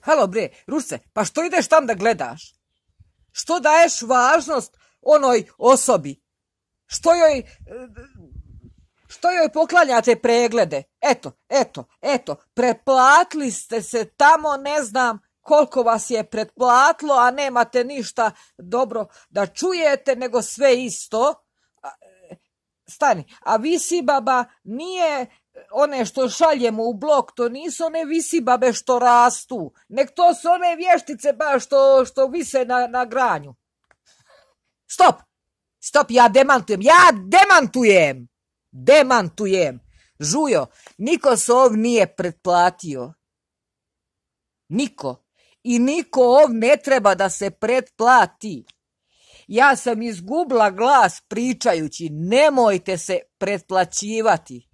Halo bre, Ruse, pa što ideš tam da gledaš? Što daješ važnost onoj osobi? Što joj... Što joj poklanjate preglede? Eto, eto, eto, preplatili ste se tamo, ne znam koliko vas je pretplatilo, a nemate ništa dobro da čujete, nego sve isto. E, stani, a vi si, Baba nije one što šaljemo u blok, to nisu one visibabe što rastu, nek to su one vještice baš što, što vise na, na granju. Stop! Stop, ja demantujem, ja demantujem! Demantujem! Žujo, niko se ov nije pretplatio. Niko. I niko ov ne treba da se pretplati. Ja sam izgubla glas pričajući, nemojte se pretplaćivati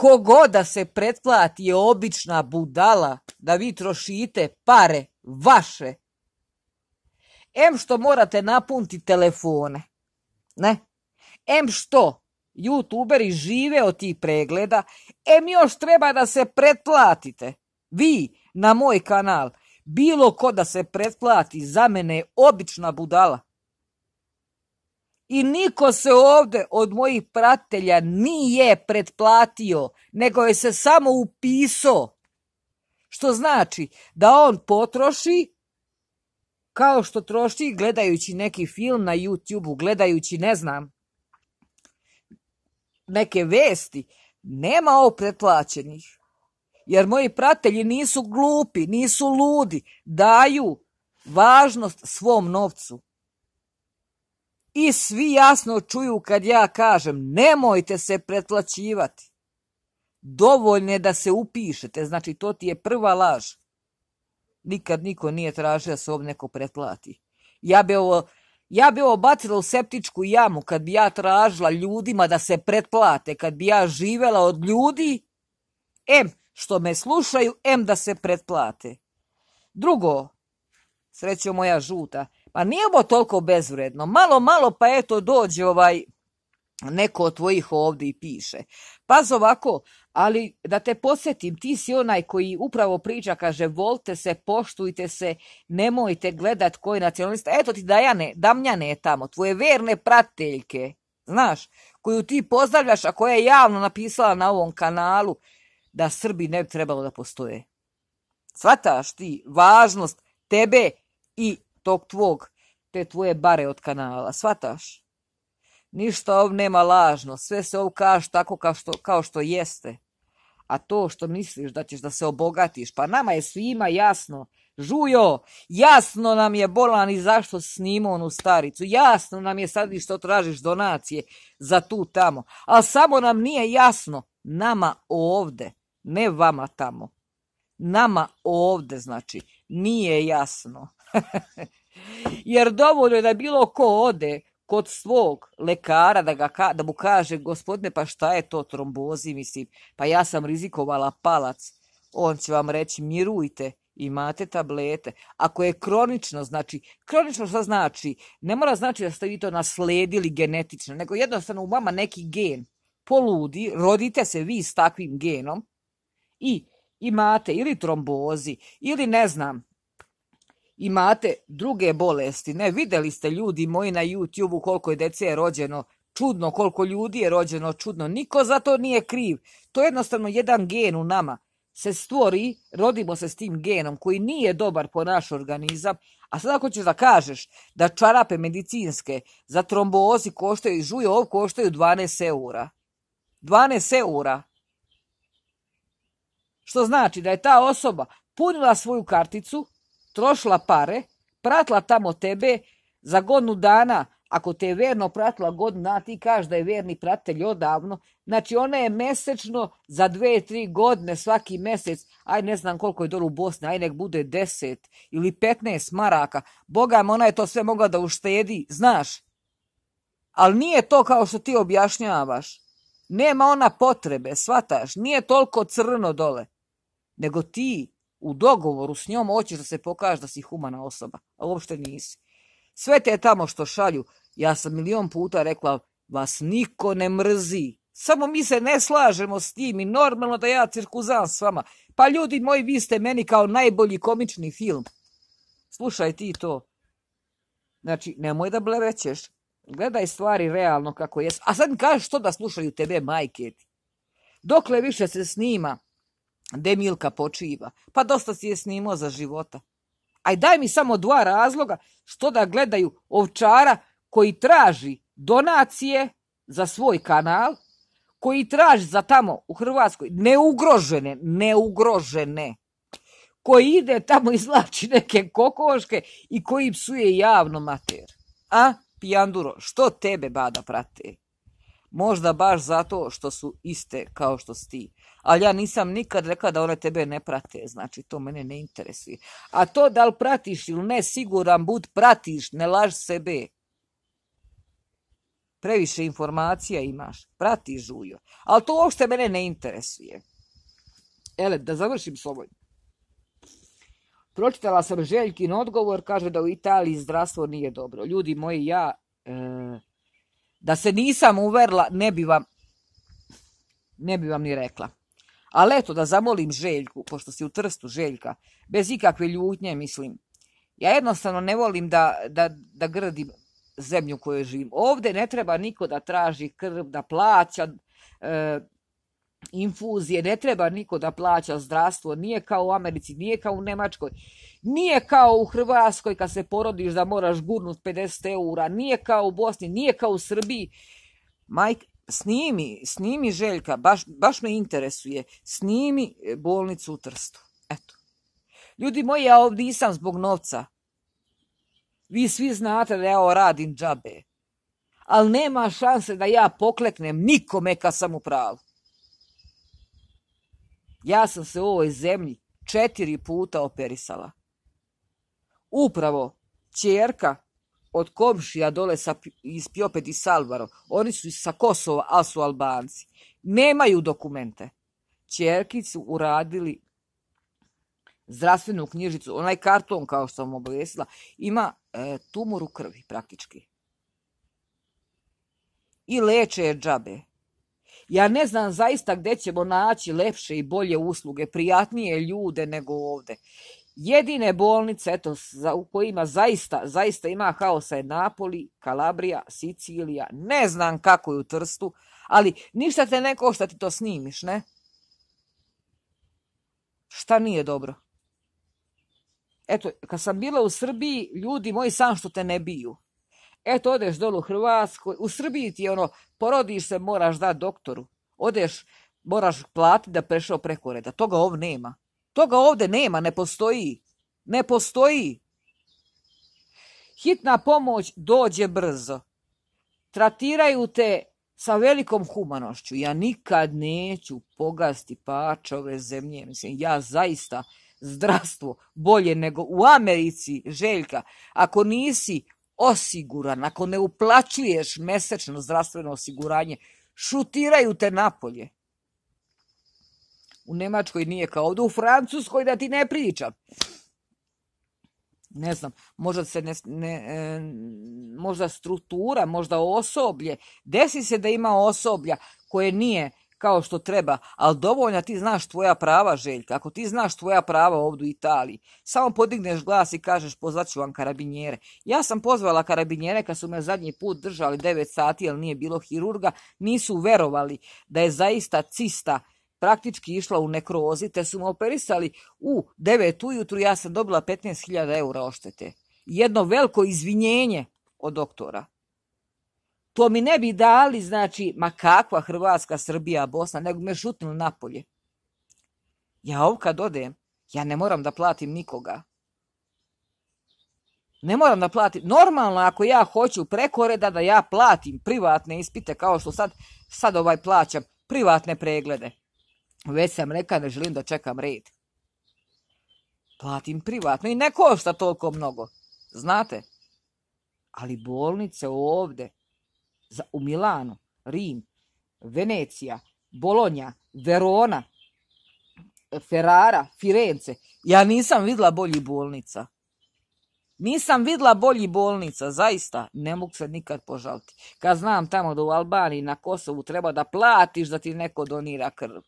kogoda se pretplati je obična budala da vi trošite pare vaše. Em što morate napuniti telefone, ne? Em što youtuberi žive od tih pregleda, em još treba da se pretplatite. Vi na moj kanal, bilo ko da se pretplati za mene je obična budala i niko se ovdje od mojih pratelja nije pretplatio, nego je se samo upisao. Što znači da on potroši kao što troši gledajući neki film na YouTube-u, gledajući, ne znam, neke vesti, nema o pretplaćenih. Jer moji pratelji nisu glupi, nisu ludi, daju važnost svom novcu i svi jasno čuju kad ja kažem nemojte se pretplaćivati. Dovoljne je da se upišete, znači to ti je prva laž. Nikad niko nije tražio da se ovdje neko pretplati. Ja bi ovo, ja bi ovo bacila u septičku jamu kad bi ja tražila ljudima da se pretplate, kad bi ja živela od ljudi, em što me slušaju, em da se pretplate. Drugo, srećo moja žuta, pa nije ovo toliko bezvredno. Malo, malo pa eto dođe ovaj neko od tvojih ovdje i piše. Paz ovako, ali da te posjetim, ti si onaj koji upravo priča, kaže, volte se, poštujte se, nemojte gledat koji nacionalista. Eto ti Dajane, Damljane je tamo, tvoje verne prateljke, znaš, koju ti pozdravljaš, a koja je javno napisala na ovom kanalu da Srbi ne bi trebalo da postoje. Svataš ti važnost tebe i tog tvog, te tvoje bare od kanala, shvataš? Ništa ov nema lažno, sve se ov kaš tako kao što, kao što jeste. A to što misliš da ćeš da se obogatiš, pa nama je svima jasno. Žujo, jasno nam je bolan i zašto snima onu staricu. Jasno nam je sad i što tražiš donacije za tu tamo. Ali samo nam nije jasno, nama ovde, ne vama tamo. Nama ovde, znači, nije jasno. Jer dovoljno je da bilo ko ode kod svog lekara da, ga, da mu kaže gospodine pa šta je to trombozi mislim pa ja sam rizikovala palac on će vam reći mirujte imate tablete. Ako je kronično, znači, kronično što znači? Ne mora znači da ste vi to nasledili genetično, nego jednostavno u vama neki gen poludi, rodite se vi s takvim genom i imate ili trombozi, ili ne znam, imate druge bolesti. Ne, vidjeli ste ljudi moji na YouTube-u koliko je dece je rođeno čudno, koliko ljudi je rođeno čudno. Niko za to nije kriv. To je jednostavno jedan gen u nama. Se stvori, rodimo se s tim genom koji nije dobar po naš organizam, a sad ako ćeš da kažeš da čarape medicinske za trombozi koštaju i žuje ovu, koštaju 12 eura. 12 eura. Što znači da je ta osoba punila svoju karticu, trošila pare, pratila tamo tebe za godinu dana, ako te je verno pratila godinu ti kažeš da je verni pratitelj odavno, znači ona je mesečno za dve, tri godine svaki mesec, aj ne znam koliko je dolu u Bosni, aj nek bude deset ili petnaest maraka, boga ona je to sve mogla da uštedi, znaš. Ali nije to kao što ti objašnjavaš. Nema ona potrebe, svataš, nije toliko crno dole. Nego ti u dogovoru s njom hoćeš da se pokaže da si humana osoba, a uopšte nisi. Sve te tamo što šalju, ja sam milion puta rekla, vas niko ne mrzi. Samo mi se ne slažemo s tim i normalno da ja cirkuzam s vama. Pa ljudi moji, vi ste meni kao najbolji komični film. Slušaj ti to. Znači, nemoj da blevećeš. Gledaj stvari realno kako jesu. A sad mi kažeš što da slušaju tebe, majke. Dokle više se snima, De Milka počiva. Pa dosta si je snimao za života. Aj daj mi samo dva razloga što da gledaju ovčara koji traži donacije za svoj kanal, koji traži za tamo u Hrvatskoj neugrožene, neugrožene, koji ide tamo izlači neke kokoške i koji psuje javno mater. A, pijanduro, što tebe bada prate? Možda baš zato što su iste kao što si ti. Ali ja nisam nikad rekla da one tebe ne prate, znači to mene ne interesuje. A to da li pratiš ili ne, siguran bud, pratiš, ne laž sebe. Previše informacija imaš, prati žujo. Ali to uopšte mene ne interesuje. Ele, da završim s ovoj. Pročitala sam Željkin odgovor, kaže da u Italiji zdravstvo nije dobro. Ljudi moji, ja... E, da se nisam uverla, ne bi vam, ne bi vam ni rekla. Ali eto, da zamolim Željku, pošto si u trstu Željka, bez ikakve ljutnje, mislim. Ja jednostavno ne volim da, da, da grdim zemlju u kojoj živim. Ovdje ne treba niko da traži krv, da plaća e, infuzije, ne treba niko da plaća zdravstvo, nije kao u Americi, nije kao u Nemačkoj. Nije kao u Hrvatskoj kad se porodiš da moraš gurnut 50 eura, nije kao u Bosni, nije kao u Srbiji. Majk, snimi, snimi Željka, baš, baš me interesuje, snimi e, bolnicu u Trstu. Eto. Ljudi moji, ja ovdje nisam zbog novca. Vi svi znate da ja ovo radim džabe. Ali nema šanse da ja pokleknem nikome kad sam u pravu. Ja sam se u ovoj zemlji četiri puta operisala. Upravo, čerka od komšija dole sa, iz Pjopet i Salvaro, oni su sa Kosova, ali su Albanci. Nemaju dokumente. Čerki su uradili zdravstvenu knjižicu, onaj karton kao što sam obavijestila, ima e, tumor u krvi praktički. I leče je džabe. Ja ne znam zaista gdje ćemo naći lepše i bolje usluge, prijatnije ljude nego ovdje. Jedine bolnice eto, za, u kojima zaista, zaista ima haosa je Napoli, Kalabrija, Sicilija, ne znam kako je u Trstu, ali ništa te ne košta ti to snimiš, ne? Šta nije dobro? Eto, kad sam bila u Srbiji, ljudi moji sam što te ne biju. Eto, odeš dolu u Hrvatskoj, u Srbiji ti je ono, porodiš se, moraš dati doktoru. Odeš, moraš platiti da prešao preko reda. Toga ov nema. Toga ovdje nema, ne postoji. Ne postoji. Hitna pomoć dođe brzo. Tratiraju te sa velikom humanošću. Ja nikad neću pogasti pač ove zemlje. Mislim, ja zaista zdravstvo bolje nego u Americi, Željka. Ako nisi osiguran, ako ne uplaćuješ mesečno zdravstveno osiguranje, šutiraju te napolje. U Nemačkoj nije kao ovdje, u Francuskoj da ti ne pričam. Ne znam, možda se ne, ne e, možda struktura, možda osoblje. Desi se da ima osoblja koje nije kao što treba, ali dovoljno ti znaš tvoja prava, Željka. Ako ti znaš tvoja prava ovdje u Italiji, samo podigneš glas i kažeš ću vam karabinjere. Ja sam pozvala karabinjere kad su me zadnji put držali 9 sati jer nije bilo hirurga, nisu verovali da je zaista cista praktički išla u nekrozi, te su me operisali u 9 ujutru, ja sam dobila 15.000 eura oštete. Jedno veliko izvinjenje od doktora. To mi ne bi dali, znači, ma kakva Hrvatska, Srbija, Bosna, nego me šutnili napolje. Ja ovdje kad odem, ja ne moram da platim nikoga. Ne moram da platim. Normalno, ako ja hoću prekoreda, da ja platim privatne ispite, kao što sad, sad ovaj plaćam, privatne preglede. Već sam rekla, ne želim da čekam red. Platim privatno i ne košta toliko mnogo. Znate? Ali bolnice ovde, u Milanu, Rim, Venecija, Bolonja, Verona, Ferrara, Firence. Ja nisam vidla bolji bolnica. Nisam vidla bolji bolnica, zaista. Ne mogu se nikad požaliti. Kad znam tamo da u Albaniji na Kosovu treba da platiš da ti neko donira krv.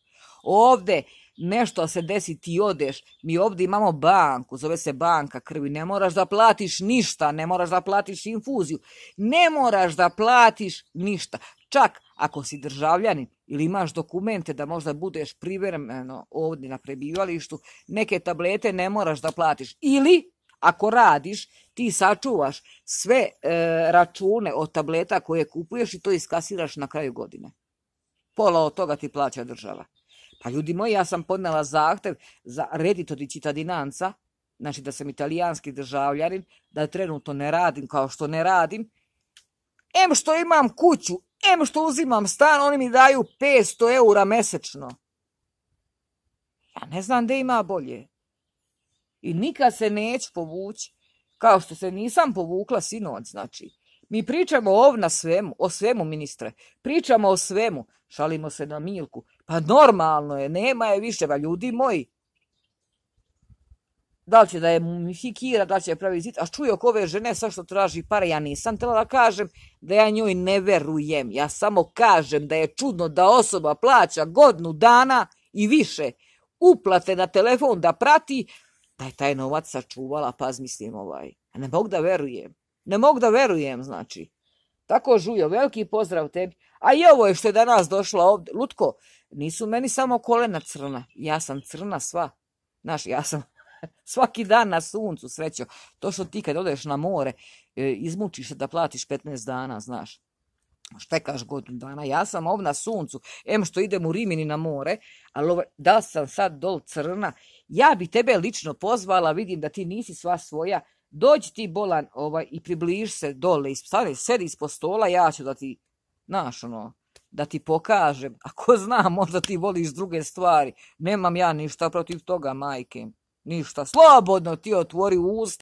Ovde nešto se desi ti odeš. Mi ovdje imamo banku, zove se banka krvi. Ne moraš da platiš ništa, ne moraš da platiš infuziju. Ne moraš da platiš ništa. Čak ako si državljanin ili imaš dokumente da možda budeš privremeno ovdje na prebivalištu, neke tablete ne moraš da platiš. Ili ako radiš, ti sačuvaš sve e, račune od tableta koje kupuješ i to iskasiraš na kraju godine. Pola od toga ti plaća država. Pa ljudi moji, ja sam podnala zahtev za redito di cittadinanza, znači da sam italijanski državljanin, da trenutno ne radim kao što ne radim. Em što imam kuću, em što uzimam stan, oni mi daju 500 eura mesečno. Ja ne znam gdje ima bolje. I nikad se neću povući, kao što se nisam povukla sinoć, znači. Mi pričamo ovna svemu, o svemu, ministre. Pričamo o svemu. Šalimo se na Milku, pa normalno je, nema je više, pa ljudi moji. Da li će da je hikira, da li će pravi zid, a čuje oko ove žene sad što traži pare, ja nisam tela da kažem da ja njoj ne verujem. Ja samo kažem da je čudno da osoba plaća godnu dana i više uplate na telefon da prati, da je taj novac sačuvala, pa mislim ovaj. Ne mogu da verujem. Ne mogu da verujem, znači. Tako žujo, veliki pozdrav tebi. A i ovo je što je danas došla ovdje. Lutko, nisu meni samo kolena crna. Ja sam crna sva. Znaš, ja sam svaki dan na suncu srećo. To što ti kad odeš na more, e, izmučiš se da platiš 15 dana, znaš. Štekaš godinu dana. Ja sam ovdje na suncu. Em što idem u Rimini na more, ali da sam sad dol crna. Ja bi tebe lično pozvala, vidim da ti nisi sva svoja dođi ti bolan ovaj, i približ se dole, stani, sedi ispod stola, ja ću da ti, znaš ono, da ti pokažem, ako znam, možda ti voliš druge stvari, nemam ja ništa protiv toga, majke, ništa, slobodno ti otvori usta.